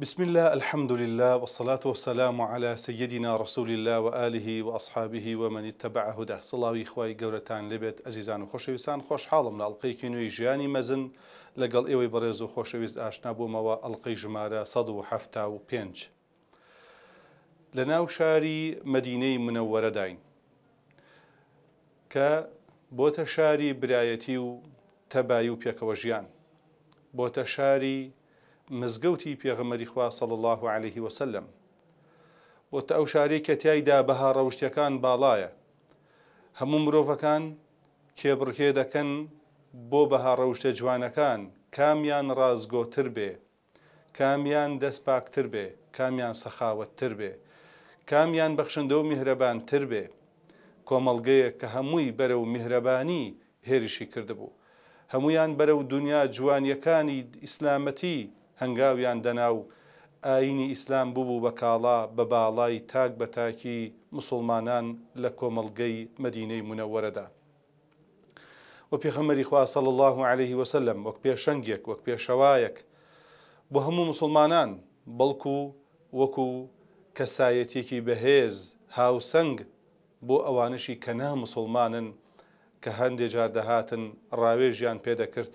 بسم الله الحمد لله والصلاة والسلام على سيدنا رسول الله وآله وأصحابه ومن اتبع هداه صلاة وإخوة قورتان لبيت أزيزان وخوشويسان خوش حالم لألقي كنوي جياني مزن لقل إيوي برزو خوشويس آشنابو موا ألقي جمارة صدو حفتا وبينج لناو شاري مديني منورة داين كا شاري برايتي تبايو بيك وجيان بوتا شاري مزگەوتی پێغەمەری خوا سەڵ الله عليه وسلم بۆ تە ئەو شارەی کە تایدا بەها ڕەوشتەکان باڵایە هەموو مرۆڤەکان کێبڕکێ دەکەن بۆ بەها ڕەوشتە جوانەکان کامیان ڕازگۆتر بێ کامیان دەست پاکتر بێ کامیان سەخاوەتتر بێ کامیان بەخشندە و میهرەبانتر بێ کۆمەڵگەیە کە هەمووی بەرە و میهرەبانی هێرشی کردبوو هەمویان بەرە و دنیا جوانیەکانی ئیسلامەتی هەنگاویان دەناو ئاینی ئیسلام بوو بە کاڵا بە باڵای تاک بە تاکی مسلمانان لە کۆمەلگەی مدینەی منەوەرەدا. و پێخەمەری خواسەڵ الله عليه وسلم وەک پێشەنگێک وەک پێشەوایەک بۆ هەموو مسلمانان بەڵکو وەکو کەسایەتێکی بەهێز هاوسنگ بۆ ئەوانشی کەنا مسلمانن کە هەندێک جار دەهاتن ڕاوێژیان پێدەکرد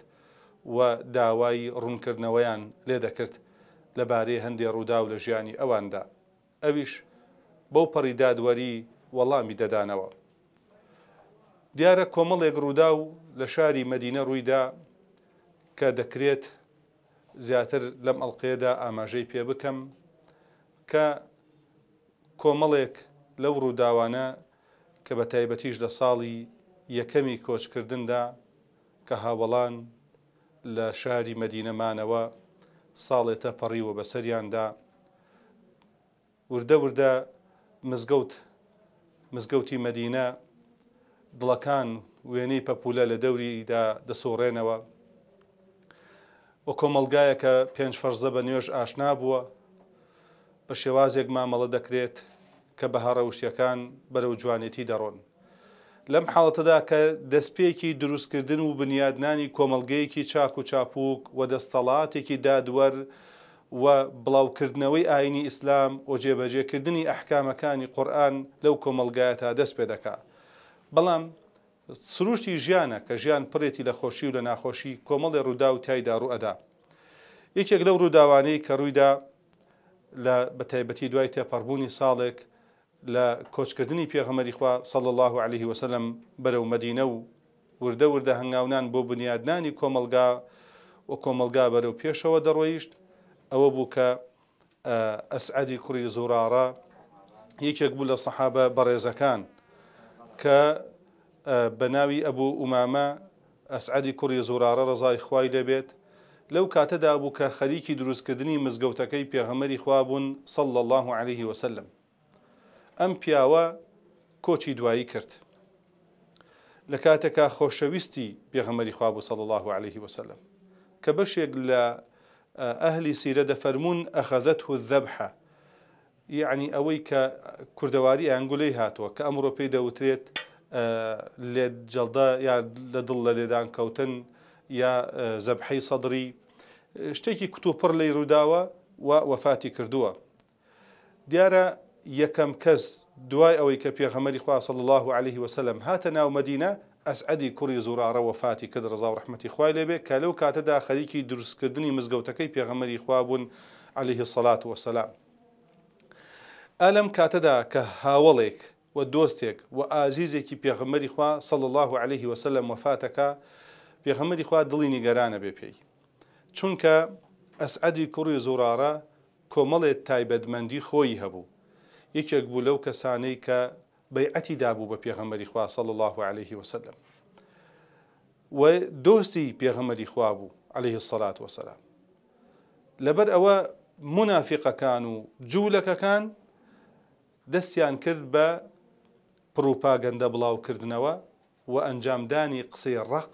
و داوای ڕوونکردنەوەیان لێ دەکرد لەبارەی هەندێ ڕوودا و لە ژیانی ئەواندا ئەویش بەو پەڕی دادوەری وەڵامی دەدانەوە دیارە کۆمەڵێک ڕوودا و لە شاری مەدینە ڕوویدا کە دەکرێت زیاتر لەم ئەڵلقێدا ئاماژەی پێ بکەم کە کۆمەڵێک لەو ڕووداوانە کە بە تایبەتیش لە ساڵی یەکەمی کۆچکردندا کە هاوڵان لە شاری مەدینەمانەوە ساڵێتە پەڕیوە بە سەریاندا وردە وردە مزگەوت مزگەوتی مەدینە دڵەکان وێنەی پەپولە لە دەوریدا دەسۆڕێنەوە وە کۆمەلگایە کە پێنج فەرزە بە نوێژ ئاشنا بووە بە شێوازێک مامەڵە دەکرێت کە بە هەڕەوشیەکان بەرەو جوانێتی دەڕۆن لەم حاڵەتەدا کە دەستپێکی دروستکردن و بنیادنانی کۆمەلگەیەکی چاک و چاپوک و دەستەڵاتێکی دادوەر و بڵاوکردنەوەی ئاینی ئیسلام و جێبەجێکردنی ئەحکامەکانی قورآن لەو کۆمەلگایە تا دەست پێ دەکات. بەڵام سروشتی ژیانە کە ژیان پرێتی لە خۆشی و لە ناخۆشی کۆمەڵی ڕوودا و تایدا ڕوئەدا. یەکێک لەو ڕووداوانەی کە ڕوویدا لە بەتایبەتی دوای تێپەڕبوونی ساڵێک لە کۆچکردنی پێغەمەری خوا سەڵ الله عليه وسلم بەرەو مدینە و وردە وردە هەنگاونان بۆ بنیادنانی کۆمەلگا و کۆمەلگا بەرەو پێشەوە دەڕۆیشت ئەوە بوو کە ئەسعدی کوڕی زورارە یەکێک بوو لە سەحابە بەڕێزەکان کە بە ناوی ئەبوو ئومامە ئەسعدی کوڕی زورارە ڕزای خوای دەبێت لەو کاتەدا بوو کە خەریکی دروستکردنی مزگەوتەکەی پێغەمەری خوابوون سەڵ الله عليه وسلم ئەم پیاوە کۆچی دوایی کرد لە کاتێکا خۆشەویستی پێغەمەری خواب و سەڵ الله عليه وسلم کە بەشێک لە ئەهلی سیرە دەفەرمونون ئەخەدەت و ذەبحە یعنی ئەوەی کە کوردەواری ئەنگولەی هاتووە کە ئەمڕۆ پێی دەوترێت لێ جەڵدا یا لە دڵ لە لێدان کەوتن یا زەبحەی سەدری شتێکی کتوپڕ لی ڕووداوە و وەفاتی کردووە دیارە یەکەم کەس دوای ئەوەی کە پێغەمەری خواسەڵ الله عليه وسلم هاتە ناو مدینە ئەسعدی کوڕی زورارە وفاتی کە ڕزا و رحمەتی خوای لێبێ کە لەو کاتەدا خەریکی دروستکردنی مزگەوتەکەی پێغەمەری خوا بوون عليه سەلات وسلام ئەلم کاتەدا کە هاوڵێک و دۆستێک و ئازیزێکی پێغەمەری خوا سەڵ الله عليه وسلم وفاتەکە پێغەمەری خوا دڵی نیگەرانە بێ پێی چونکە ئەسعدی کوڕی زورارە کۆمەڵێت تایبەتمەندی خۆی هەبوو یەکێک بوو لەو کەسانەی کە بەیعەتی دابوو بە پێغەمەری خوا سەڵ الله عليه وسلم و دۆستی پێغەمەری خوا بوو عليه سەلات وسلام لەبەر ئەوە منافقەکان و جوولەکەکان دەستیان کرد بە پروپاگەندە بڵاوکردنەوە و ئەنجامدانی قسەی ڕق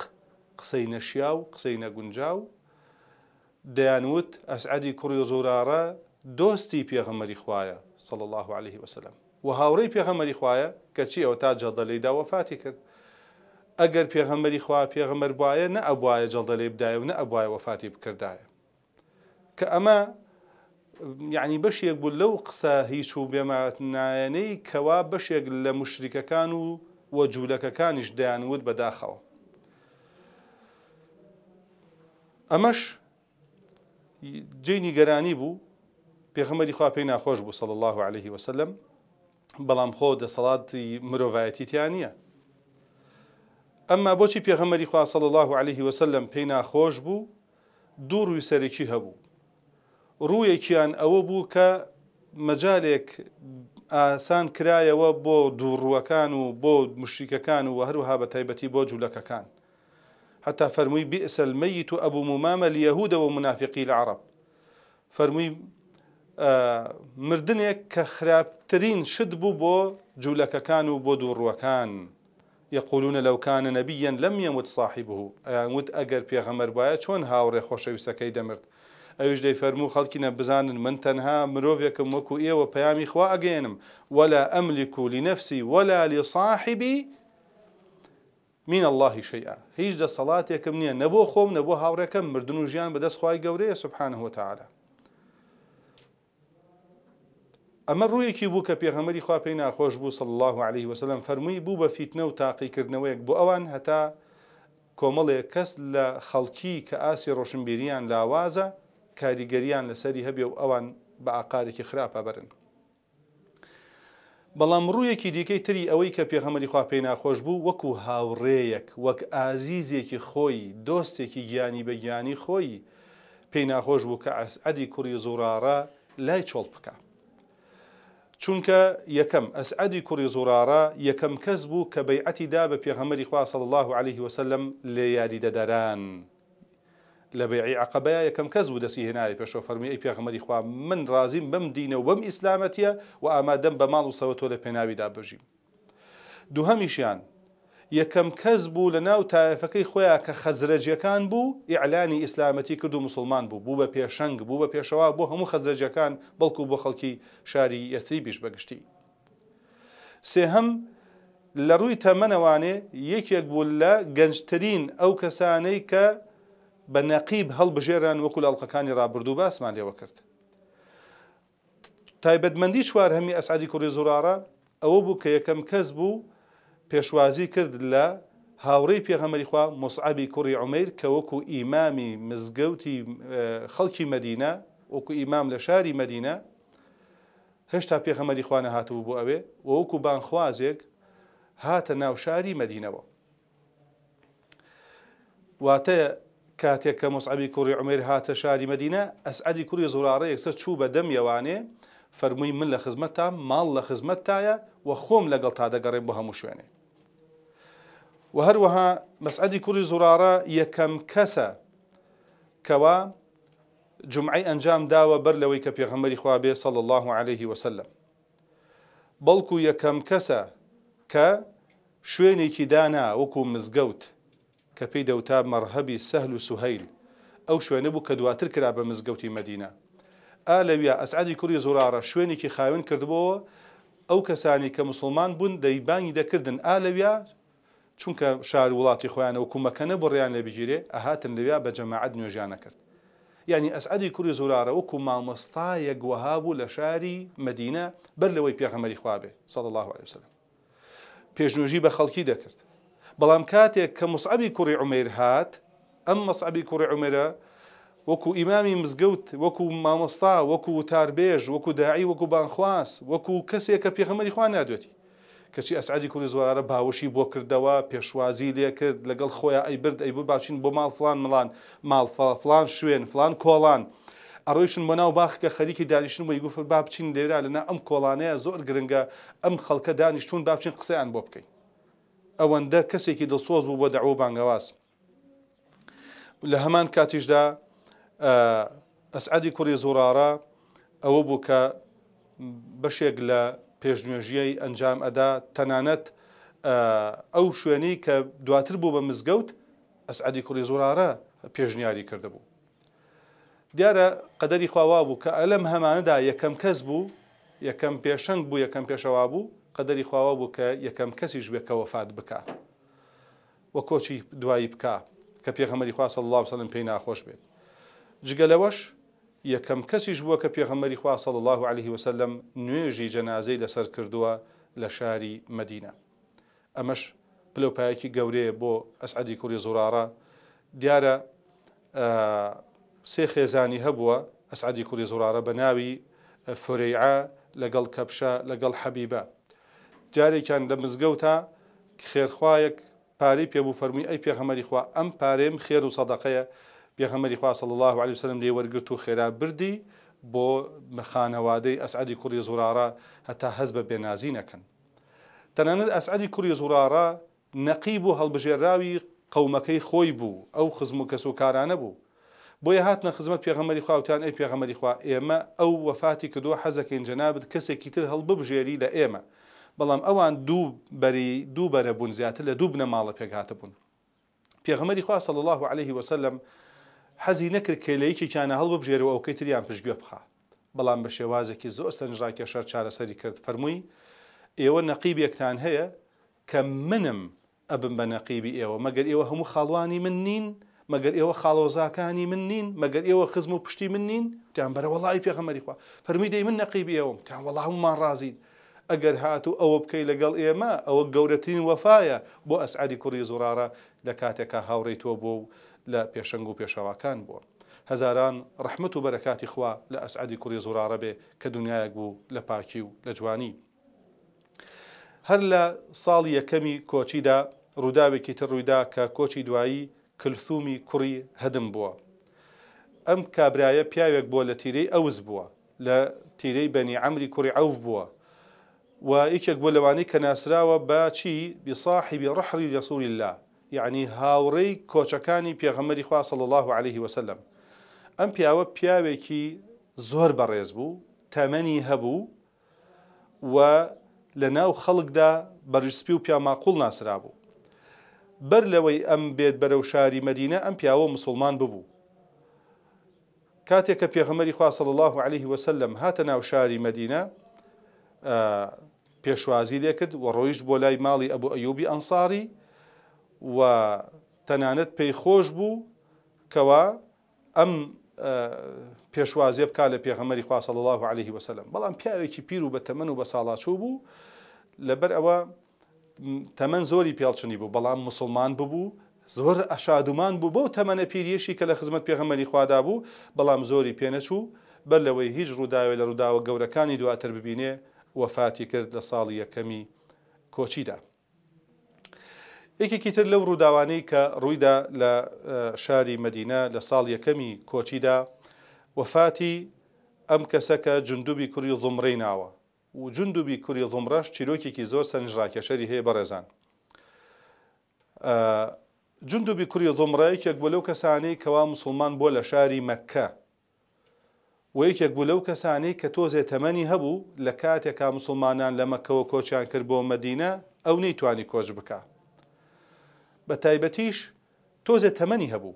قسەی نەشیا و قسەی نەگونجاو دەیانوت ئەسعدی کوڕی زۆرارە دۆستی پێغەمەری خوایە صلى الله عليه وسلم و هاوڕی پێغەمەری خوایە کەچی ئەو تا جەڵدەلەی داوەفاتی کرد ئەگەر پێغەمەری خوا پێغەمەر بواە نە ئەبواە جەڵدەلەی بدایە و نە ئەبواە وەفاتی بکردایە کە ئەمە یعنی بەشێک بوو لەو قسە هیچ و بێماتنایەنەی کەوا بەشێک لە مشریکەکان و وە جوولەکەکانیش دەیانوت بەداخەوە ئەمەش جینی گەرانی بوو پێغەمەری خوا پێی ناخۆش بوو صلی الله عليه وسلم بەڵام خۆ دەسەڵاتی مرۆڤایەتیتیان نییە ئەمما بۆچی پێغەمەری خوا صلی الله عليه وسلم پێی ناخۆش بوو دوو ڕووی سەرێکی هەبوو ڕوویەکیان ئەوە بوو کە مەجالێک ئاسان کرایەوە بۆ دووڕوەکان و بۆ مشریکەکان و هەروها بە تایبەتی بۆ جوولەکەکان حتا فەرمووی بئسەلمەیت و ئەبوو ممامە لە یەهودەوە منافقی العرب فەرمووی مردنێک کە خراپترین شت بوو بۆ جوولەکەکان و بۆ دووڕوەکان یقولونە لەوکانە نەبیەن لەم یەموت ساحی بوو ئەیانوت ئەگەر پێغەمەر وایە چۆن هاوڕێ خۆشەویستەکەی دەمرد ئەوش دەی فەرموو خەڵکینە بزانن من تەنها مرۆڤێکم وەکو ئێوە پەیامی خوا ئەگەێنم وەلا ئەملیک و لینەفسی وەلا لی صاحبی من اللهی شەیە هیچ دە سەڵاتێکم نییە نەبوو خۆم نەبوو هاوڕێکەکەم مردن و ژیان بەدەستخوای گەورەیە سبحانەوە تعاە ئەمە ڕوویەکی بوو کە پێغەمەری خوا پێی ناخۆش بوو سڵ الله عليه وسلم فەرمووی بوو بە فیتنە و تاقیکردنەوەیەک بۆ ئەوان هەتا کۆمەڵێک کەس لە خەڵکی کە ئاسی ڕۆشنبیریان لاوازە کاریگەریان لەسەری هەبێ و ئەوان بە ئاقارێکی خراپە بەرن. بەڵام ڕوویەکی دیکەی تری ئەوەی کە پێغەمەری خوا پێی ناخۆش بوو وەکو هاوڕێیەک وەک ئازیزێکی خۆی دۆستێکی گیانی بە گیانی خۆی پێی ناخۆش بوو کە ئەسعدی کوڕی زورارە لای چۆڵ بکە. چونکە یەکەم ئەسعدی کوڕی زورارە یەکەم کەس بوو کە بەیعەتیدا بە پێغەمەری خواصل الله عليه وسلم لێ یاریدەدەران لە بەیعی عقبەیە یەکەم کەس بوو دەسی هێنایە پێشۆ فەرمی ئەی پێغەمەری خوا من رازیم بەم دینە و بەم ئیسلامەتیە و ئامادەم بە ماڵ و سەوە تۆ لە پێناویدا بژیم دووهەمیشیان یەکەم کەس بوو لە ناو تایفەکەی خۆیان کە خەزرەجیەکان بوو ئیعلانی ئیسلامەتی کرد و مسلمان بوو بوو بە پێشەنگ بوو بە پێشەوە بۆ هەموو خەزرەجەکان بەڵکو بۆ خەڵکی شاری یەسری بیش بەگشتی سێهەم لە ڕووی تەمەنەوانێ یەکێک بوو لە گەنجترین ئەو کەسانەی کە بە نەقیب هەڵبژێران وەکو لە ئەڵلقەکانی ڕابردوو باسمان لێوە کرد تایبەتمەندی چوار هەمی ئەسعادی کوڕی زورارە ئەوە بوو کە یەکەم کەس بوو پێشوازی کرد لە هاوڕێی پێغەمەری خوا مسعبی کوڕی عمیر کە وەکو ئیمامی مزگەوتی خەڵکی مدینە وەکو ئیمام لە شاری مدینە هێشتا پێغەمەری خوانە هاتوو بۆ ئەوێ وەکو بانخوازێک هاتە ناو شاری مدینەوە واتە کاتێک کە مسعبی کوڕی عمیر هاتە شاری مدینە ئەسعدی کوری زورارە یەکسەر چوو بە دەم یەوانێ فەرمووی من لە خزمەتتان ماڵ لە خزمەت تایە و خۆم لەگەڵ تا دەگەڕێن بۆ هەموو شوێنێک و هەروەها مەسعدی کوری زورارە یەکەم کەسە کەوا جمعی ئەنجام داوە بەر لەوەی کە پێغەمەری خواابێ سەڵ الله عليه وسلم بەڵکو یەکەم کەسە کە شوێنێکی دانا وەکو مزگەوت کە پێی دەوتا مەرهەبی سەهل و سوهیل ئەو شوێنە بوو کە دواتر کرا بە مزگەوتی مدینە ئا لەویە ئەسعادی کوری زورارە شوێنێکی خاوێن کردبەوە ئەو کەسانی کە مسلمان بوون دەیبانی دەکردن ئا لەویە چونکە شار وڵاتی خۆیانەوە کومەکەنە بڕیان لە بگیرێ ئەهاتن لەویا بە جەماعەت نوێژیانە کرد ینی ئەسعدی کوری زورارە وەکو مامۆستا یەکوەها بوو لە شاری مدینە بەر لەوەی پێغەمەری خوابێ سەد الله عليه وسلم پێشنوژی بە خەڵکی دەکرد بەڵام کاتێک کە مسعبی کوڕی عمیر هات ئەم مەسعبی کوڕی عمرە وەکو ئیمامی مزگەوت وەکو مامۆستا وەکو تاربێژ وەکو داعی وەکو بانخواست وەکو کەسێک کە پێغەمەری خوا نادوێتی کەچی ئەسعادی کوڵی زۆرارە باوەشی بۆ کردەوە پێشوازی لێکرد لەگەڵ خۆیان ئەیبرد ئەیبوو باشین بۆ ماڵ فلان مڵان ماڵفلان شوێن فلان کۆڵان. ئەڕۆیشن بۆ ناو باخکە خەریکی دانیشتن بۆی گوفر با بچین لێرا لەنا ئەم کۆڵانەیە زۆر گرنگە ئەم خەڵکە دانیشتون با بچین قسەیان بۆ بکەین. ئەوەندە کەسێکی دڵسۆز بوو بۆ داعوە بانگەواز. لە هەمان کاتیشدا ئەسعادی کوڕی زۆرارە ئەوە بوو کە بەشێک لە پێشنوێژیەی ئەنجام ئەدا تەنانەت ئەو شوێنەی کە دواتر بوو بە مزگەوت ئەسعدی کوڕی زۆرارە پێشنیاری کردهبوو. دیارە قەدەری خواوا بوو کە ئەلم هەمانەدا یەکەم کەس بوو یەکەم پێشنگ بوو یەکەم پێشەوا بوو قەدەری خواوا بوو کە یەکەم کەسیش بێکەوەفات بک وە کۆچی دوایی بک کە پێخەمەری خواست الله وسلم پێی ناخۆش بێت. جگەلەوەش یەکەم کەسیش بووە کە پێغەمەری خواسە الله عليه وسلم نوێژی جەنازەی لەسەر کردووە لە شاری مدینە ئەمەش پلوپایەکی گەورەیە بۆ ئەسعدی کوری زورارە دیارە سێ خێزانی هەبووە ئەسعدی کوری زورارە بە ناوی فریعا لەگەڵ کەپشە لەگەڵ حەبیبە جارێکیان لە مزگەوتە خێرخوایەک پارەی پێبوو فەرمی ئەی پێغەمەری خوا ئەم پارێم خێر و سەدەقەیە پێغەمەری خواصل الله عليه وسلم لێ وەرگرت و خێرا بردی بۆ خانەوادەی ئەسعدی کوری زورارە هەتا هەز بە بێنازی نەکەن تەنانەت ئەسعدی کوری زورارە نەقیب و هەڵبژێراوی قەومەکەی خۆی بوو ئەو خزم و کەس و کارانە بوو بۆیە هاتنە خزمەت پێغەمەری خواوتان ئەی پێغەمەری خوا ئێمە ئەو وەفاتی کردووە حەزەکەین جەنابێت کەسێکی تر هەڵببژێری لە ئێمە بەڵام ئەوان دوو بەری دوو بەرە بوون زیاتر لە دوو بنە ماڵە پێک هاتە بوون پێغەمەری خوا صلی الله عليه وسلم حەزی نەکرد کەلەیەکییانە هەڵ بژێرەوە ئەوکەی تریان پشتگوێ بخە بەڵام بە شێوازێکی زۆر سنجڕاکێشەر چارەسەری کرد فەرمووی ئێوە نەقیبێکتان هەیە کە منم ئەبم بە نەقیبی ئێوە مەگەر ئێوە هەموو خاڵوانی من نین مەگەر ئێوە خاڵۆزاکانی من نین مەگەر ئێوە خزم و پشتی من نین تیان بەرە وڵی پێغەمەری خوا فەرمی دەی من نەقیبی ئێوەم تیان وەڵاومان ڕازین ئەگەر هات و ئەوە بکەی لەگەڵ ئێمە ئەوە گەورەترین وەفاایە بۆ ئەسعادی کوڕی زورارە لە کاتێکە هاوڕێتەوە بۆ و لە پێشنگ و پێشەواکان بووە هەزاران ڕحمت و بەرەکاتی خوا لە ئەسعدی کوڕی زورارە بێ کە دنیاەک بوو لە پاکی و لە جوانی هەر لە ساڵی یەکەمی کۆچیدا ڕووداوێکی تر ڕوویدا کە کۆچی دوایی کلثومی کوڕی هەدم بووە ئەم کابرایە پیاوێک بووە لە تیرەی ئەوز بووە لە تیرەی بەنی ئەمری کوڕی ئەوف بووە و یکێک بۆ لەوانی کە ناسراوە با چی بیساحیبی ڕحری لە سووری لا یعنی هاوڕێی کۆچەکانی پێغەمەری خواسە الله عليه وسلم ئەم پیاوە پیاوێکی زۆر بەڕێز بوو تەمەنی هەبوو و لە ناو خەڵکدا بەرجسپی و پیاماقول ناسرا بوو بەر لەوەی ئەم بێت بەرەو شاری مەدینە ئەم پیاوە مسلمان ببوو کاتێک کە پێغەمەری خواسە الله عليه وسلم هاتە ناو شاری مەدینە پێشوازی لێ کرد و ڕۆیشت بۆ لای ماڵی ئەبوو ئەیوبی ئەنساری و تەنانەت پێی خۆش بوو کەوا ئەم پێشوازیە بکە لە پێغەمەری خواسە الله عليه وسلم بەڵام پیاوێکی پیر و بە تەمەن و بە ساڵاچوو بوو لەبەر ئەوە تەمەەن زۆری پیاڵچنی بوو بەڵام مسلمان ببوو زۆر ئەشادومان بوو بەو تەمەنە پیریەشی کە لە خزمەت پێغەمەری خوادا بوو بەڵام زۆری پێنەچوو بەر لەوەی هیچ ڕووداوێت لە ڕووداوە گەورەکانی دواتر ببینێ وەفاتی کرد لە ساڵی یەکەمی کۆچیدا. یەکێکی تر لەو ڕووداوانەی کە ڕوویدا لە شاری مدینە لە ساڵ یەکەمی کۆچیدا وەفاتی ئەم کەسە کە جندوبی کوری زمڕی ناوە و جندوبی کوری زمڕەش چیرۆکێکی زۆر سنجڕاکێشەری هەیە بەڕێزان جندوبی کوری زمڕەیەکێک بۆ لەو کەسانەی کەوا مسلمان بۆ لە شاری مەککە و یەکێک بوو لەو کەسانەی کە تۆزێ تەمەنی هەبوو لە کاتێکا مسلمانان لە مەکەوە کۆچیان کرد بۆ مدینە ئەو نەیتوانی کۆچ بکات بە تایبەتیش تۆزێ تەمەنی هەبوو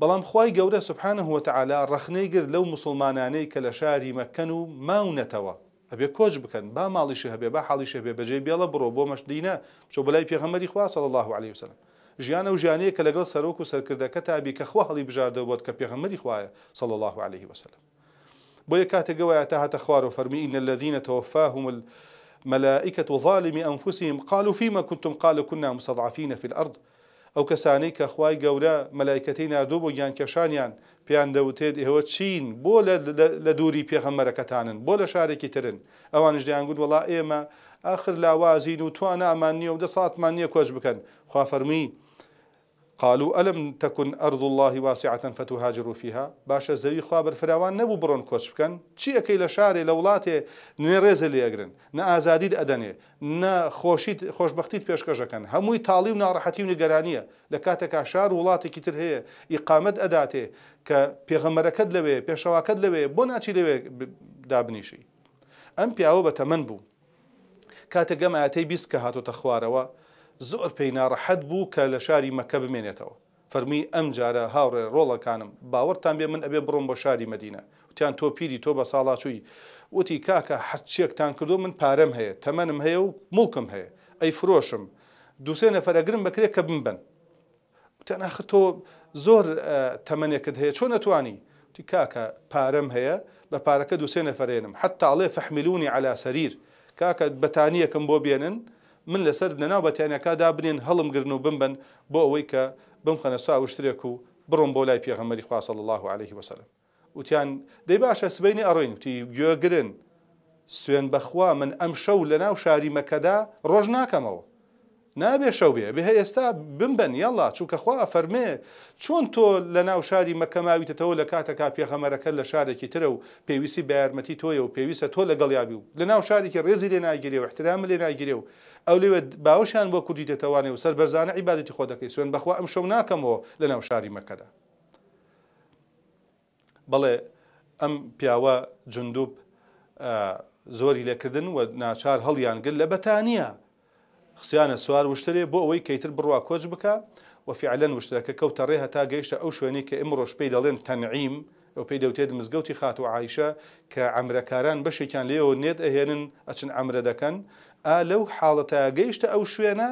بەڵام خی گەورە سبحانە هوتەعالا ڕخنەی گر لەو مسلمانانەی کە لە شاری مەکەن و ماونەتەوە ئەبێ کۆچ بکەن با ماڵیشە هەبێ با حاڵیشە بێ بەجێ بێڵە بڕۆ بۆ مەشدینە بچۆ بەلای پێغەمەری خوا سەڵ الله عليه وسلم ژیانە و ژیانەیە کە لەگەڵ سەرۆک و سەرکردەکە تابی کە خوا هەڵی بژاردەبووت کە پێغەمەری خوایە سەڵ الله عليه وسلم بۆ یە کاتێک گەوایە تا هاتە خوار و فەرمی ئینە الذيینە تەوەفاهم ملائكة ظالم أنفسهم قالوا فيما كنتم قالوا كنا مستضعفين في الأرض أو كسانيك أخواي قولا ملائكتين مەلایکەتی يان بۆ یان کێشانیان پێیان دەوتێت بولا لدوري بۆ لە بولا پێغەمەرەکەتانن ترن ئەوانش دەیانگووت وڵا ئێمە ئاخر لاوازین و توانە ئامان نیە و دە سااتمان نییە قالوا ئەلم تەکن ئەرض الله واسعەن فتوهاجر و فيها باشە زەوی خوا بەرفراوان نەبوو بڕۆن کۆچ بکەن چی ئەەکەی لە شارێ لە وڵاتێ نوێ ڕێزە لێگرن نە ئازادید ئەدەنێ نە خۆشیت خۆشببختیت پێشکەشەکەن هەمووی تاڵی و ناڕەحەتی و نیگەرانیە لە کاتێکا شار وڵاتێکی تر هەیە ئیقامەت ئەداتێ کە پێغەمەرەکەت لەوێ پێشەواکەت لەوێ بۆ ناچی لەوێ دابنیشی ئەم پیاوە بە تەمەەن بوو کاتە گەمایەتەی بیست کە هاتۆتە خوارەوە زۆر پێیناڕەحەت بوو کە لە شاری مەکە بمێنێتەوە فەرمی ئەم جارە هاوڕێ ڕۆڵەکانم باوەرتان بێ من ئەبێ بڕۆم بۆ شاری مدینە وتیان تۆ پیری تۆ بە ساڵاچووی وتی کاکە حەچێکتان کردو من پارەم هەیە تەمەنم هەیە و مڵکم هەیە ئەی فرۆشم دووسێ نەفەرەگرم بکرێت کە بمبن وتیان ئاخ تۆ زۆر تەمەنێکت هەیە چۆن نەتوانی وتی کاکە پارەم هەیە بە پارەکە دووسێ نەفرێنم حتا ئاڵێ فەحمیلونی على سەریر کاکە بەتانیەکەم بۆ بێنن من لەسەر لەناو بەتیانەکەدا بنێن هەڵم گرن و بمبن بۆ ئەوەی کە بمخەنە سا وشترێک و بڕۆم بۆ لای پێغەمەری خواصل الله عليه وسلم وتیان دەی باشە سبینی ئەڕۆین وتی گوێگرن سوێن بەخوا من ئەم شەو لە ناو شاری مەکەدا ڕۆژ ناکەمەوە نابێ شەو بێ بهێ ئێستا بمبن یاڵا چووکە خوا ئەفەرمێ چۆن تۆ لە ناو شاری مەکەماویتەوە لە کاتەکە پێغەمەرەکە لە شارێکی ترە و پێویستی بە یارمەتی تۆیە و پێویستە تۆ لەگەڵیابی و لە ناو شارێکی ڕێزی لێ ناگیرێ و احترام لێ ناگیرێ و ئەو لێوێت باوشیان بۆ کوردی دێتەوانێ و سەر بەرزانە عیباەتی خۆ دەکەی سوێن بەخوا ئەم شەو ناکەمەوە لە ناو شاری مەکەدا بەڵێ ئەم پیاوە جندوب زۆری لێکردن و ناچار هەڵیانگر لە بەتانیا خسیانە سوار وشترێ بۆ ئەوەی کەیتر بڕوا کۆچ بکە و فعلەن وشتەکە کەوتە ڕێ هەتا گەیشتە ئەو شوێنی کە ئمڕۆژ پێی دەڵێن تەنعیم ئەو پێی دەوتێت مزگەوتی خات و عیشە کە ئەمرەکاران بەشێکیان لێەوە نێت ئەهێنن ئەچن ئەمرە دەکەن لەو حاڵەتە گەیشتە ئەو شوێنە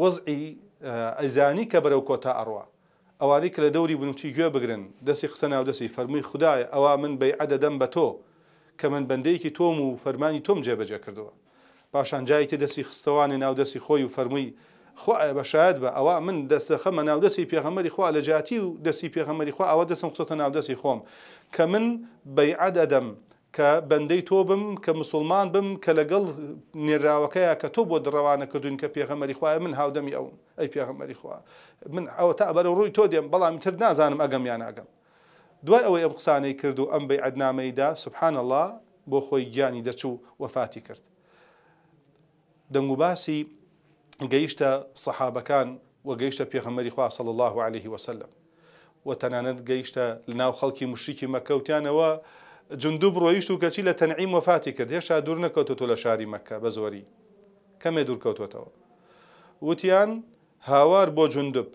وەزعی ئەزانی کە بەرەو کۆتا ئەڕوا ئەوانەی کە لە دەوری بنوتی گوێ بگرن دەستی قسە ناو دەستی فەرمووی خدای ئەوا من بەی عەدەدەم بە تۆ کە من بەندەیەکی تۆم و فەرمانی تۆم جێبەجێ کردووە پاشان جایی تێ دەستی خستەوانی ناودەستی خۆی و فەرمووی خوای بەشاد بە ئەوە من دەستەخەمە ناودەستی پێغەمەری خوا لە جااتی و دەستی پێغەمەری خوا ئەوە دەسم قسۆتە ناودەستی خۆم کە من بەیعەدەدەم کە بەندەی تۆ بم کە مسلمان بم کە لەگەڵ نێراوەکەیە کە تۆ بۆ دڕەوانە کردوین کە پێغەمەری خوای من هاودەمی ئەوم ئەی پێغەمەری خوا من ئەوە تا ئەبەر ڕووی تۆ دێم بەڵام تر نازانم ئەگەم یان ئەگەم دوای ئەوەی ئەم قسانەی کرد و ئەم بەی عدنامەیدا سبحان الله بۆ خۆی گیانی دەچوو وەفاتی کرد دەنگ و باسی گەیشتە سەحابەکان وە گەیشتە پێغەمەری خوا صلی الله عليه وسلم وتەنانەت گەیشتە لەناو خەڵکی مشریکی مەکەوتیانەوە جندوب ڕۆیشت و کەچی لە تەنعیم وفاتی کرد هێشتا دوور نەکەوتۆ لە شاری مەکە بە زۆری کەمێ دوور کەوتوتەوە وتیان هاوار بۆ جندب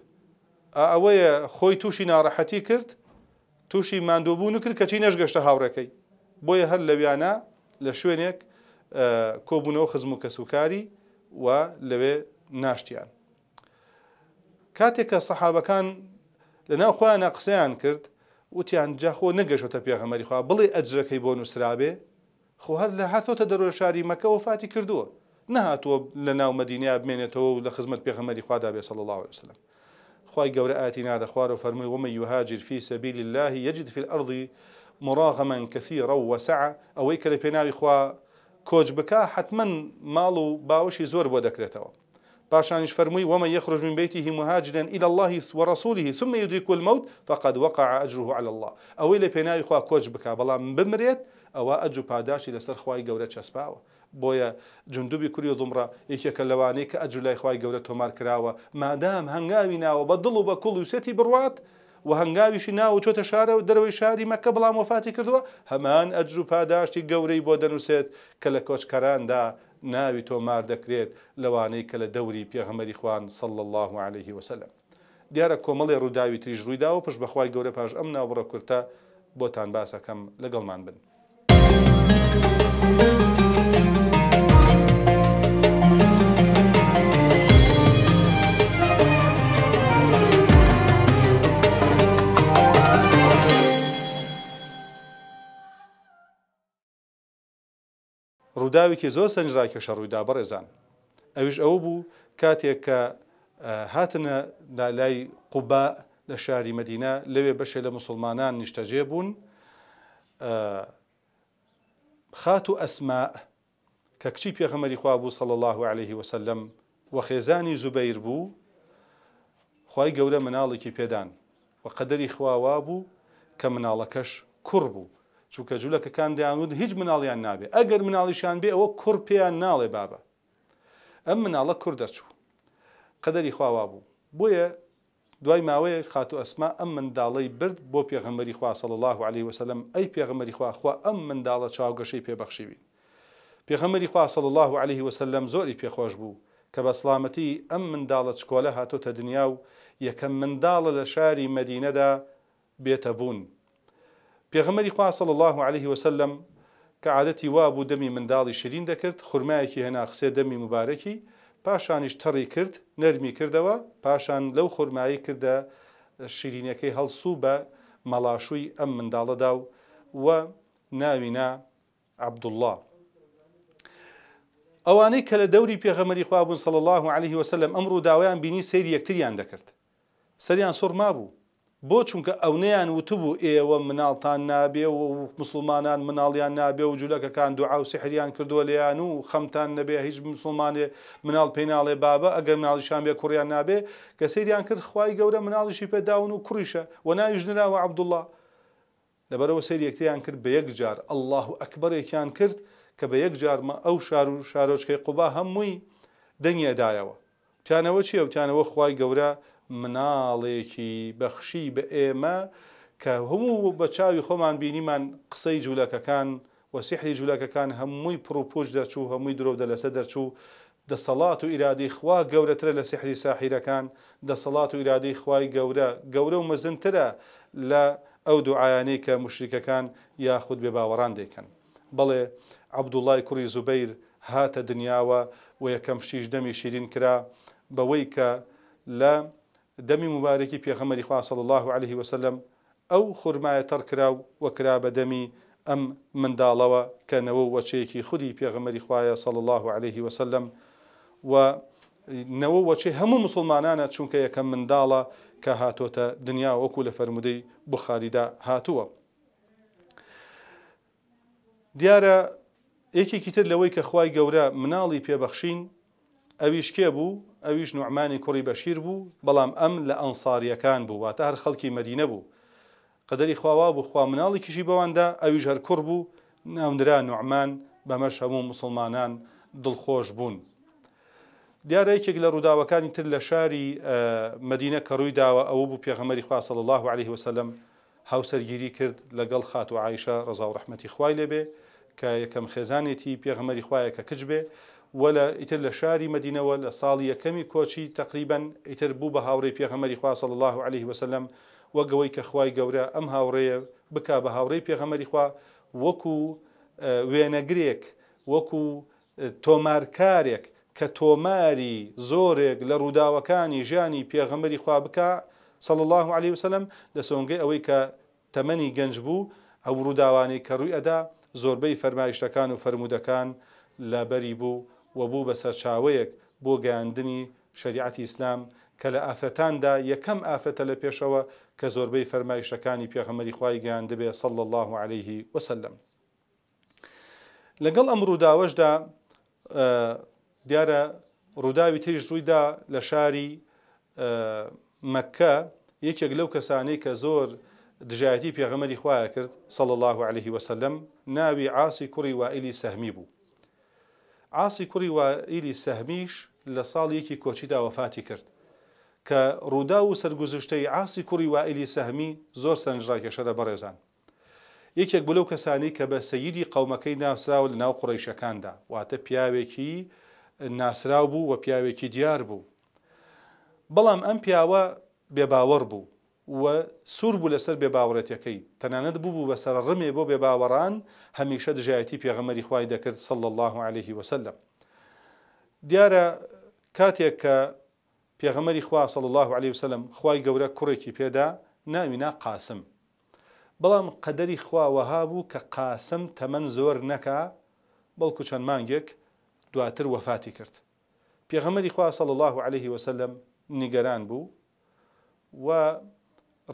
ئەوەیە خۆی تووشی ناڕەحەتی کرد تووشی مادووبوون کرد کەچی نەشگەشتە هاوڕەکەی بۆیە هەر لەویانە لە شوێنێک کۆبوونەوە خزم و کەسوکاری و لەوێ ناشتیان کاتێک کە سەحابەکان لەناو خۆیان قسەیان کرد وتیان خو نەگەشتە پێغەمەری خوا بڵێ ئەجرەکەی بۆ نووسرابێ خۆ هەر لە هاتۆتە دەرۆ شاری مەکە وفاتی کردووە نەهاتووە تو لنا مدینیا بمێنێتەوە تو لخزمة خزمەت پێغەمەری خو دابي صلی الله عليه وسلم خی گەورە ئاتی نادەخوار و فەرمووی ومن یهاجر فی سبیل الله یجد في الأرض مراغما كثيرا وسعة ئەوەی کە لە پێناوی خوا حتما مالو و باوشی زۆر بۆ باشانش فرمي ومن يخرج من بيته مهاجرا إلى الله ورسوله ثم يدرك الموت فقد وقع أجره على الله أو إلي بيناي خوا كوج بكا بلا بمريت أو أجو الى سر خواي قورة چسباوه بويا جندوبي کوری و دومڕە یەکێکە لەوانەیە کە ئەجلای خخوای گەورە تۆمار کراوە مادام هەنگاوی ناوە بە دڵ و بە کوڵ وسێتی بڕوات و هەنگاویشی ناو چۆتە شارە و دەروی شاری مەکە بەڵام وفاتی کردووە هەمان ئەجر و پاداشتی گەورەی ناوی تۆ مار دەکرێت لەوانەی کە لە دەوری پێغەمەری خوان سڵ الله عليه وسلم دیارە کۆمەڵی ڕووداوی تریژ ڕوویدا و پش بەخوای گەورە پاش ئەم ناوڕە کورتە بۆتان باسەکەم لەگەڵمان بن. ڕووداوێکی زۆر سنجڕاکێشە ڕوویدا بەڕێزان ئەویش ئەوە بوو کاتێک کە هاتنە لای قوبا لە شاری مدینا لەوێ بەشێ لە مسلمانان نیشتەجێ بوون خات و ئەسما کە کچی پێغەمەری خوا بوو سەڵ الله عليه وسلم و خێزانی زوبەیر بوو خی گەورە مناڵێکی پێدان و قەدەری خواوا بوو کە مناڵەکەش کوڕ بوو چووکە جوولەکەکان دەیانود هیچ مناڵیان نابێ ئەگەر مناڵیشان بێ ئەوە کوڕ پێیان ناڵێ بابە ئەم مناڵە کوور دەچوو قەدەری خواوا بوو بۆیە دوای ماوەیە خاتو ئەسما ئەم منداڵەی برد بۆ پێغەمەری خوا سەڵ الله عليه وسلم ئەی پێغەمەری خواخوا ئەم منداڵە چاوگەشەی پێبەخشیوین پێغەمەری خوا سەڵ الله عليه وسلم زۆری پێخۆش بوو کە بە سلامەتی ئەم منداڵە چکۆلە هاتۆتە دنیا و یەکەم منداڵە لە شاری مەدینەدا بێتە بوون پێغەمەری خواسە الله عليه وسلم کە عادەتی وابوو دەمی منداڵی شرین دەکرد خورمایەکی هەنا قسێ دەمی مبارەکی پاشانیش تەڕی کرد نەرمی کردەوە پاشان لەو خورمایی کردە شیرینەکەی هەڵسوو بە مەلاشووی ئەم منداڵەدا و و ناوینا عبدله ئەوانەی کە لە دەوری پێغەمەری خوابوون سەڵ الله عليه وسلم ئەمڕوو داوایان بینی سری یەکتریان دەکرد سەریان سوڕما بوو بۆ چونکە ئەونەیان وتبوو ئێوە مناڵتان نابێ و مسلمانان مناڵیان نابێ و جوولەکەکان دوعا و سحریان کردووە لیان و خەمتان نەبێ هیچ مسلمانێ مناڵ پێناڵێ بابە ئەگەر مناڵیشان بێ کوڕیان نابێ کە سریان کرد خی گەورە مناڵیشی پێداون و کوڕیشە و نایژنراوە عبدوڵله لەبەرەوە سری یەکتیان کرد بە یەک جار الله ئەکبەرێکیان کرد کە بە یەک جار ئەو شار و شارۆچکەی قوبا هەمووی دەنگیەدایەوە تیانەوە چیە وتیانەوە خی گەورە مناڵێکی بەخشی بە ئێمە کە هەموو بە چاوی خۆمان بینیمان قسەی جوولەکەکان وەسیحری جوولەکەکان هەمووی پرۆپۆش دەرچوو هەمووی درۆدە لەسە دەرچوو دەسەڵات و ئیرادی خوا گەورەترە لە سحری ساحیرەکان دەسەڵات و ئیرادی خوای گەورە گەورە و مەزنترە لە ئەو دوعاانەی کە مشریکەکان یاخود بێ باوەڕان دەکەن بەڵێ عەبدوڵای کوڕی زوبەیر هاتە دنیاوە و یەکەم شیش دەمی شیرین کرا بەوەی کە لە دەمی مبارەکی پێخەمەری خواسە الله عليه وسلم ئەو خورمایە تەرکرا و وەکرا بە دەمی ئەم منداڵەوە کەنەوە وەچەیەکی خودی پێغەمەری خوایە سەڵ الله عليه وسلم و نەوە وەچێ هەموو مسلمانانە چونکە یەکەم منداڵە کە هاتۆتە دنیا وەکو لە فەرمودەی بخاریدا هاتووە. دیارە یەکێکی تر لەوەی کە خی گەورە مناڵی پێبەخشین ئەویش کێ بوو ئەویش نوعمانی کوڕی بەشیر بوو بەڵام ئەم لە ئەنساریەکان بوو واتە هەر خەڵکی مدینە بوو قدری خواوا بوو خوا مناڵی کشی بەواندا ئەویش هەر کوڕ بوو ناونرا نوعمان بەمەش هەموو مسلمانان دڵخۆش بوون دیارەیەکێک لە ڕووداوەکانی تر لە شاری مدینە کە ڕووی داوە ئەوە بوو پێغەمەری خواصل الله عليه وسلم هاوسەرگیری کرد لەگەڵ خات و عیشە ڕزا و ڕحمەتی خوای لێبێ کە یەکەم خێزانێتی پێغەمەری خوایە کە کچ بێ وەلە ئیتر لە شاری مدینەوە لە ساڵی یەکەمی کۆچی تقریبن ئیتر بوو بە هاوڕێی پێغەمەری خواصل الله عليه وسلم وەگەوەی کە خوای گەورە ئەم هاوڕێیە بک بە هاوڕێی پێغەمەری خوا وەکو وێنەگرێک وەکو تۆمارکارێک کە تۆماری زۆرێک لە ڕووداوەکانی ژیانی پێغەمەری خوا بکە صل الله عليه وسلم لە سۆنگەی ئەوەی کە تەمەنی گەنج بوو ئەو ڕووداوانی کە ڕووی ئەدا زۆربەی فەرمایشتەکان و فەرمودەکان لەبەری بوو و بوو بە سەرچاوەیەک بۆ گەاندنی شریعەتی ئیسلام کە لە ئافرەتاندا یەکەم ئافرەتە لە پێشەوە کە زۆربەی فەرمایشەکانی پێغەمەری خوای گەیان دەبێ سەڵ الله عليه وسلم لەگەڵ ئەم ڕووداوەشدا دیارە ڕووداوی تریش ڕوویدا لە شاری مەکە یەکێک لەو کەسانەی کە زۆر دژایەتی پێغەمەری خوایە کرد سەڵ الله عليه وسلم ناوی عاسی کوڕی وائلی سەهمی بوو عاسی کوڕی وائیلی سەهمیش لە ساڵیەکی کۆچیدا وەفاتی کرد کە ڕوودا و سەرگوزشتەی عاسی کوڕی وائیلی سەهمی زۆر سنجڕاکێشە لە بەڕێزان یەکێک بلو کەسانی کە بە سەیدی قومەکەی ناسراوە لە ناو قڕیشەکاندا واتە پیاوێکی ناسرااو بوو و پیاوێکی دیار بوو بەڵام ئەم پیاوە بێباوەڕ بوو و سوور بوو لەسەر بێباوەەتەکەی تەنانەت بوو بە سەر ڕمێ بۆ بێباوەڕان هەمیشە دژایەتی پێغەمەری خوای دەکرد سەڵ الله عليه وسلم دیارە کاتێک کە پێغەمەری خوا سەڵ الله عليه وسلم خی گەورە کوڕێکی پێدا ناوینا قاسم بەڵام قەدەری خواوەها بوو کە قاسم تەمەەن زۆر نەکا بەڵکو چەند مانگێک دواتر وەفاتی کرد پێغەمەری خوا سەڵ الله عليه وسلم نیگەران بوو و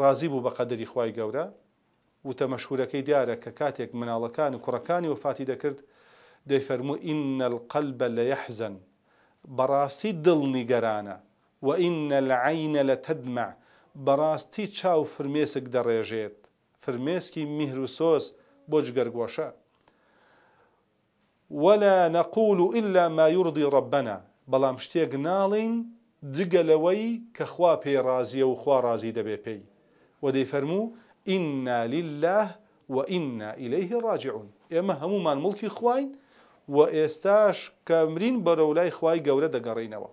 ڕازی بوو بە قەدەری خی گەورە وتە مەشهورەکەی دیارە کە کاتێک مناڵەکان و کوڕەکانی وفاتی دەکرد دەیفەرمو ئین القەلبە لە یەحزن بەڕاستی دڵنی گەرانە و ئینە لە عینە لە تەدمە بەڕاستی چاو فرمێسک دەڕێژێت فرمێسکی میهر و سۆس بۆ جگەرگۆشە ولا نقول إلا ما يرضي ربنا بەڵام شتێک ناڵین جگە لەوەی کە خوا پێی رازیە و خوا رازی دەبێ پێی ودەی فەرموو ئنا لله وئنا ئیلەیه ڕاجعون ئێمە هەمومان مڵکی خوین و ئێستاش کەمرین بەرەو لای خوای گەورە دەگەڕینەوە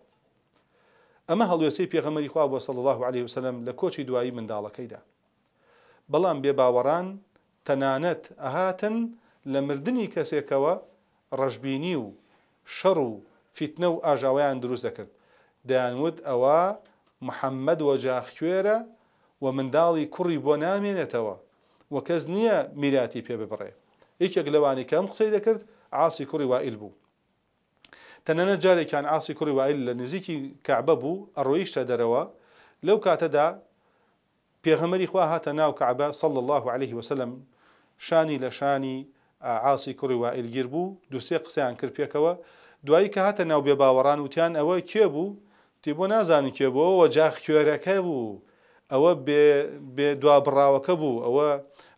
ئەمە هەڵوێسی پێغەمەری خوا بۆ سەڵ الله عليه وسلم لە کۆچی دوایی منداڵەکەیدا بەڵام بێ باوەڕان تەنانەت ئەهاتن لە مردنی کەسێکەوە ڕەشببینی و شەڕ و فیتنە و ئاژاویان دروست دەکرد دەیانوت ئەوە محەممەد وەجاخێرە و منداڵی کوڕی بۆ نامێنێتەوە وە کەس نییە میراتی پێ ببڕێ یەکێک لەوانی کەم قسەی دەکرد عاسی کوڕی وائل بوو تەنەنە جارێکیان عاسی کوڕی وائل لە نزیکی کعبە بوو ئەڕۆیشتە دەرەوە لەو کاتەدا پێغەمەری خوا هاتە ناو کعبە صل الله عليه وسلم شانی لە شانی عاسی کوڕی وائلگیر بوو دوسێ قسەیان کرد پێکەوە دوایی کە هاتە ناو بێباوەڕان وتیان ئەوە کێ بوو تی بۆ نازانی کێ بووەوە جاخ کوێرەکە بوو ئەوە بێ دوابڕاوەکە بوو ئەوە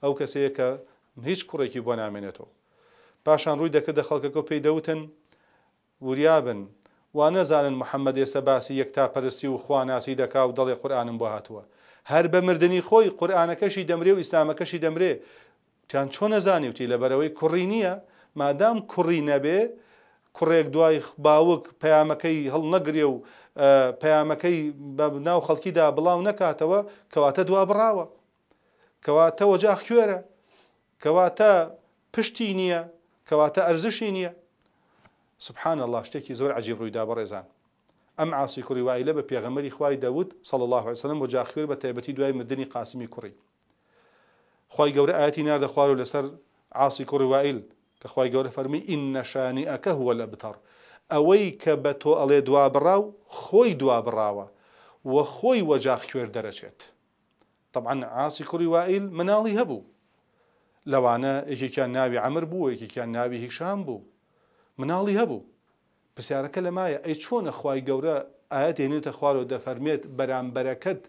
ئەو کەسەیە کە هیچ کوڕێکی بۆ نامێنێتەوە پاشان ڕووی دەکرد دە خەڵکەکە پێی دەوتن وریابن وا نەزانن محەممەد ێسە باسی یەکتاپەرستی و خواناسی دەکا و دەڵێ قورآانم بۆ هاتووە هەر بە مردنی خۆی قورآانەکەشی دەمرێ و ئیسلامەکەشی دەمرێ تیان چۆن نەزانی وتی لەبەرەوەی کوڕی نییە مادام کوڕی نەبێ کوڕێک دوای باوک پەیامەکەی هەڵ نەگرێ و پەیامەکەی ناو خەڵکیدا بڵاو نەکاتەوە کەواتە دوا بڕاوە کەواتە وەجااخ کوێرە کەواتە پشتی نییە کەواتە ئەرزشی نییە سبحان الله شتێکی زۆر عجیب ڕوویدا بەڕێزان ئەم عاسی کوڕی وایلە بە پێغەمەری خوای دەوت صل الله وسلم بۆ جاخوێر بە تایبەتی دوای مردنی قاسمی کوڕی خی گەورە ئاەتی ناردە خوار و لەسەر عاسی کوڕی وایل کە خی گەورە فەرمی ئین نەشانی ئەکە هو لە بتەڕ ئەوەی کە بە تۆ ئەڵێ دوابڕاو خۆی دوابڕاوە وە خۆی وەجاخ کوێر دەرەچێت طبعاً عاسی کوری وائیل مناڵی هەبوو لەوانە یەکێکیان ناوی ئەمر بوو یەکێکیان ناوی هیشان بوو مناڵی هەبوو پرسیارەکە لەمایە ئەی چۆنە خی گەورە ئاەت هێنێتە خوارەوە دەفەرمێت بەرامبەرەکەت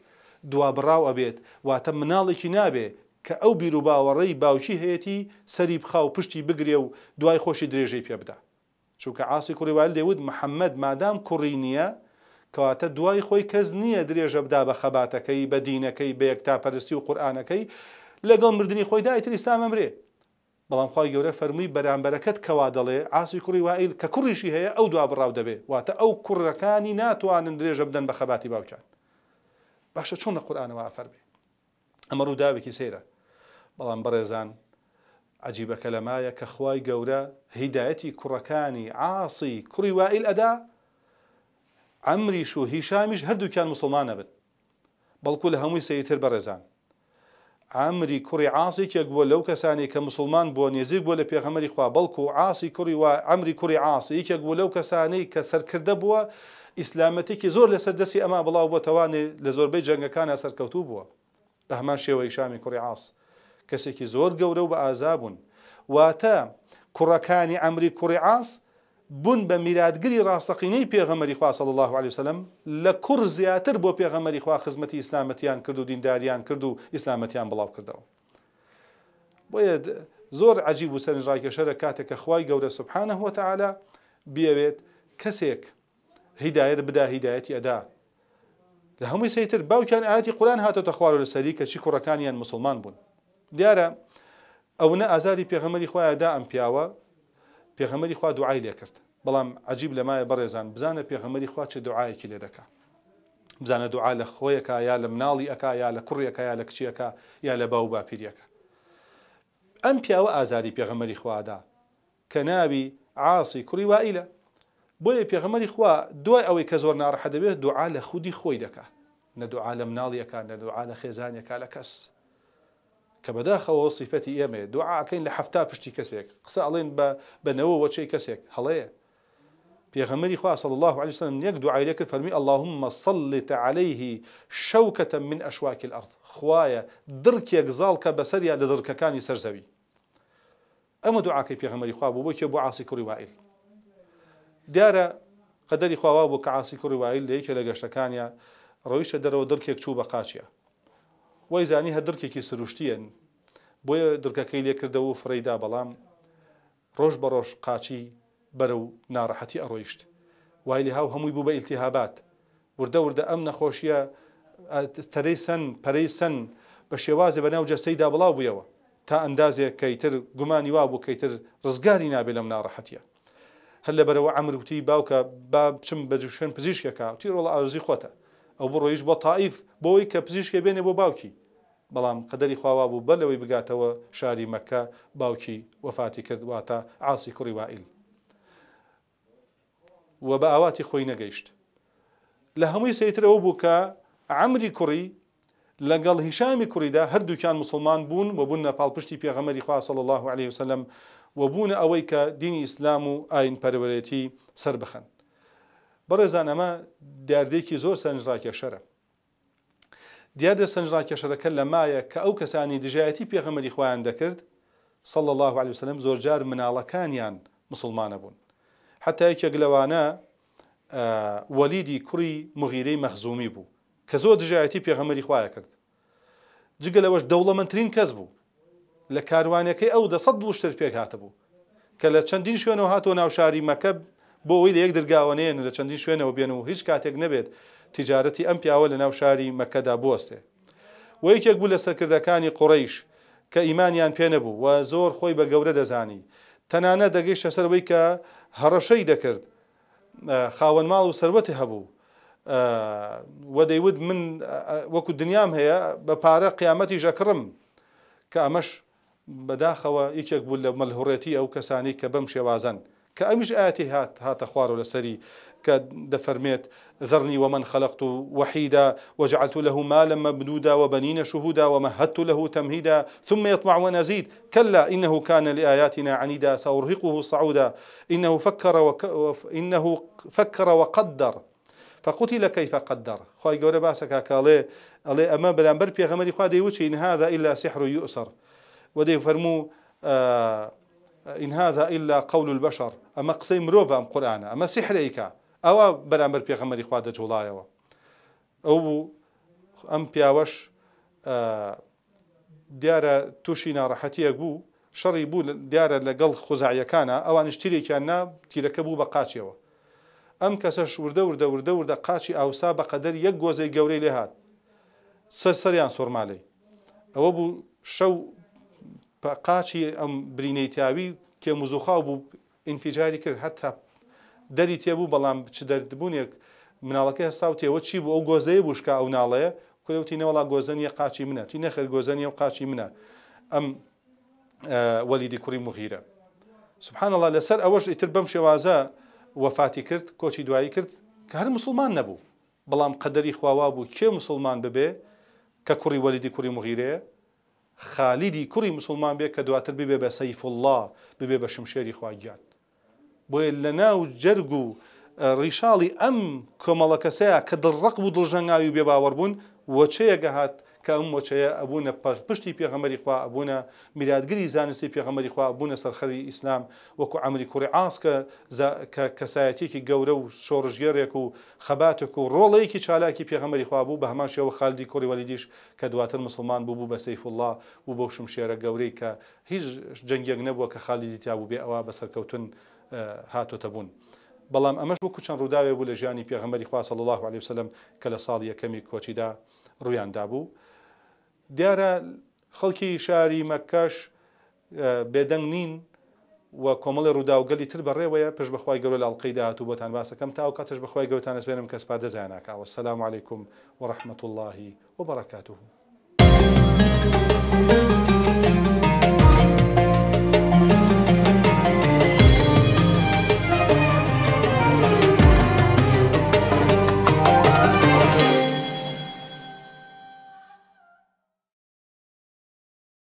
دوابڕاو ئەبێت واتە مناڵێکی نابێ کە ئەو بیر و باوەڕێی باوکی هەیەی سەری بخاو پشتی بگرێ و دوای خۆشی درێژەی پێ بدات چونکە ئاسی کوڕیوال دەود محەممەد مادام کوڕی نییە کەواتە دوای خۆی کەس نییە درێژە بدا بە خەباتەکەی بە دینەکەی بە یەکتاپەرستی و قورآانەکەی لەگەڵ مردنی خۆی دایتر ئسلام ئەمرێ بەڵام خی گەورە فەرمووی بەرامبەرەکەت کەوا دەڵێ ئاسی کوڕی وائیل کە کوڕیشی هەیە ئەو دوا بڕاو دەبێ واتە ئەو کوڕەکانی ناتوانن درێژە بدەن بە خەباتی باوکان باشە چۆن لە قورآانەوە ئافەربێ ئەمە ڕووداوێکی سەیرە بەڵام بەڕێزان عجيبك لمايك أخواي جورا هدايتي كركاني عاصي أدا عمري شو وهشامش هردو كان مسلمان بل بل كل همي سيتر برزان عمري كري عاصي كيقوى لو كساني كمسلمان بو نيزيق بو لبيغمري بل بلكو عاصي كري و عمري كري عاصي كيقوى لو كساني كسر كرده بو اسلامتي كي زور لسر دسي اما بلاو بو لزور بي جنگ كان اسر كوتو بو بهمان شيو هشامي كري عاصي کەسێکی زۆر گەورە و بە ئازابوون واتە کوڕەکانی ئەمری کوڕیعاس بوون بە میراتگری ڕاستەقینەی پێغەمەری خواصل الله عليه وسلم لە کوڕ زیاتر بۆ پێغەمەری خوا خزمەتی ئسلامەتیان کرد و دینداریان کرد و ئیسلامەتیان بڵاو کردەوە بۆیە زۆر عجیب و سەرنجڕاکێشەرە کاتێک کە خوای گەورە سبحانە هوتەعالا بیاوێت کەسێک هیدایەت بدا هیدایەتی ئەدا لە هەمووی سەیتر باوکیان ئاەتی قوران هاتۆتە خوارۆ لە سەری کەچی کوڕەکانیان مسلمان بوون دیارە ئەوە ئازاری پێغەمەری خۆیدا ئەم پیاوە پێغەمەری خوا دوعای لێ کرد بەڵام عجیب لەمایە بەڕێزان بزانە پێغەمەری خوا چێ دوعاەکی لێ دەکات بزانە دوعا لە خۆیەکە یا لە مناڵی ئەکا یا لە کوڕیەکە یا لە کچیەکە یا لە باو باپیریەکە ئەم پیاوە ئازاری پێغەمەری خوادا کە ناوی عاسی کوڕی وائیلە بۆیە پێغەمەری خوا دوای ئەوەی کە زۆر ناڕەحە دەبێت دوعا لە خودی خۆی دەکات نە دوعا لە مناڵیەکە نە دوعا لە خێزانەکە لە کەس كبداخه وصفتي ايمه دعاء كاين لحفتا بشتي كسيك قصا علين بنو وشي كسيك هلا يا غمري خوا صلى الله عليه وسلم يك يقدع لك فرمي اللهم صلت عليه شوكة من أشواك الأرض خوايا درك يقزالك بسريا لدرك كان يسرزوي أما دعاك يا غمري خوا أبو بكي أبو عاصي كريوائل ديارة قدري خوا أبو كعاصي كريوائل ليك لقشتكان يا رويش درو درك يكتوب قاشيا وای زانی هە درکێکی سروشتیەن بۆیە درکەکەی لێکردەوە و فرەیدا بەڵام ڕۆژ بە ڕۆژ قاچی بەرە و ناڕەحەتی ئەڕۆیشت وایلی هاو هەمووی بوو بە ئیلتیهابات وردە وردە ئەم نەخۆشیە تەرەی سەن پەرەی سەن بە شێوازێ بەناو جەستەیدا بڵاو بوویەوە تا ئەندازێک کەیتر گومانی وا بوو کەیتر ڕزگاری نابێت لەم ناڕەحەتە هەر لە بەرەوە ئەمرروتی باوکە با بچم بە دوشێن پزیشکەکە وتی ڕۆڵ ئارزی خۆتە ئەو بڕۆیش بۆ تاائف بۆەوەی کە پزیشکە بێنێ بۆ باوکی بەڵام قەدەری خواوا بوو بەلەوەی بگاتەوە شاری مەکە باوکی وەفاتی کردواتە عاسی کوڕی وائیل و بە ئاواتی خۆی نەگەیشت لە هەمووی سەیترەوە بوو کە عمری کوڕی لەگەڵ هیشامی کوریدا هەردووکیان مسلمان بوون و بوون نەپالپشتی پێغەمەری خواصل الله عليه وسلم و بوون ئەوەی کە دینی ئیسلام و ئاین پەروەرێتی سەر بخەن بەڕێزان ئەمە دیاردێکی زۆر سنجڕاکێشەرە دیاردە سنجڕاکێشەرەکە لە مایە کە ئەو کەسانی دژایەتی پێغەمەری خۆیان دەکرد سەڵ الله عليه وسلم زۆرجار مناڵەکانیان مسلمانە بوون حتا یەکێک لەوانە وەلیدی کوڕی مغیرەی مەخزومی بوو کە زۆر دژایەتی پێغەمەری خویە کرد جگە لەوەش دەوڵەمەندترین کەس بوو لە کاروانەکەی ئەو دە سەد بوو شتر پێک هاتە بوو کە لە چەندین شوێنەوە هاتۆ ناوشاری مەکەب بۆ ئەوی لە یەک دەرگاوانێن لە چەندین شوێنەوە بێن و هیچ کاتێک نەبێت تیجارەتی ئەم پیاوە لە ناو شاری مەکەدا بوەستێ و یەکێک بوو لە سەرکردەکانی قوڕیش کە ئیمانیان پێ نەبوو و زۆر خۆی بە گەورە دەزانی تەنانە دەگەیشت سەرەوەی کە هەڕەشەی دەکرد خاوەن ماڵ و سەروەتی هەبوو وە دەیود من وەکو دنیام هەیە بە پارە قیامەتی ژەکڕم کە ئەمەش بەداخەوە یەکێک بوو لە مەلهوڕێتی ئەو کەسانی کە بەم شێوازن کە ئەمیش ئاتی هات هاتە خوارەوە لەسەری کە دەفەرمێت ذرني ومن خلقت وحيدا وجعلت له مالا مبدودا وبنين شهودا ومهدت له تمهيدا ثم يطمع ونزيد كلا إنه كان لآياتنا عنيدا سأرهقه صعودا إنه فكر, وك... إنه فكر وقدر فقتل كيف قدر خواهي قولة باسكا كالي الله أما بلان بربي غمري خواه دي وشي إن هذا إلا سحر يؤسر ودي فرمو آه إن هذا إلا قول البشر أما قسي مروفة أم قرآن أما سحريك أو برامبر بيغمري خواد جولايوة أو أم بياوش دیارە تووشی ناڕەحەتیە بوو شەڕی بوو دیارە لەگەڵ خۆزایەکانە ئەوان شتێکیان نا تیرەکە بوو بە قاچەوە ئەم کەسەش وردە وردە وردە وردە قاچی ئاوسا بە قەدەر یەک گۆزەی گەورەی لێ هاات سەر سەریان سۆرمالەی ئەوە بوو شەو قاچی ئەم برینەی تیاوی کێ مزوخاو بوو ئینفیجاری کرد هەتا دەری تێبوو بەڵام چ دەردبوونێک مناڵەکە هەساو تێوە چی بوو ئەو گۆزەیە بوشکە ئەو ناڵەیە کوتی نەوەڵا گۆزنیە قاچی منە تی نەخر گۆزنیە و قاچی منە ئەم وەلیدی کوڕی مغیرە سبحان الله لەسەر ئەوەش ئیتر بەم شێوازە وەفاتی کرد کۆچی دوایی کرد کە هەر مسلمان نەبوو بەڵام قەدەری خواوا بوو کێ مسلمان ببێ کە کوڕی وەلیدی کوڕی مغیرەیە خالیدی کوڕی مسلمان بێ کە دواتر ببێ بە سەیف الله ببێ بە شمشێری خواگیان بۆیە لە ناو جەرگ و ڕیشاڵی ئەم کۆمەڵە کەسەیە کە دڵڕق و دڵژەنگاوی بێ باوەڕ بوون وەچەیەگە هات کە ئەم مۆچەیە ئەبوونە پشتی پێغەمەری خوا ئەبوونە میرادگری زانستی پێغەمەری خوا بوونە سەرخەری ئیسلام وەکو ئەمری کوڕی ئاس کە کەسایەتێکی گەورە و شۆڕژگەرێک و خەباتێک و ڕۆڵەیەکی چالاکی پێغەمەری خوا بوو بە هەماشەوە خالدی کوری وەلیدیش کە دواتر مسلمان بوو بوو بە سەیفله و بەو شمشێرە گەورەی کە هیچ جەنگێک نەبووە کە خالی دیتیا بوو بێ ئەوە بە سەرکەوتن هاتۆتە بوون. بەڵام ئەمەش بۆ کوچەند ڕووداوێ بوو لە ژیانی پێغەمەری خوا سەڵ الله عليه وسلم کە لە ساڵ یەکەمی کۆچیدا ڕوویاندا بوو. دیارە خەڵکی شاری مەکەش بێدەنگ نین و کۆمەڵی ڕووداوگەلی تر بەڕێوەیە پێش بەخوای گەورە لەڵلقەی داات و بۆتان باسەکەم تاو کاتش بەخوای گەوتان ئەسبێنم کەس پادەزانناکە وە سلام عیکم وەڕحمەت اللهی وبرەکاتوه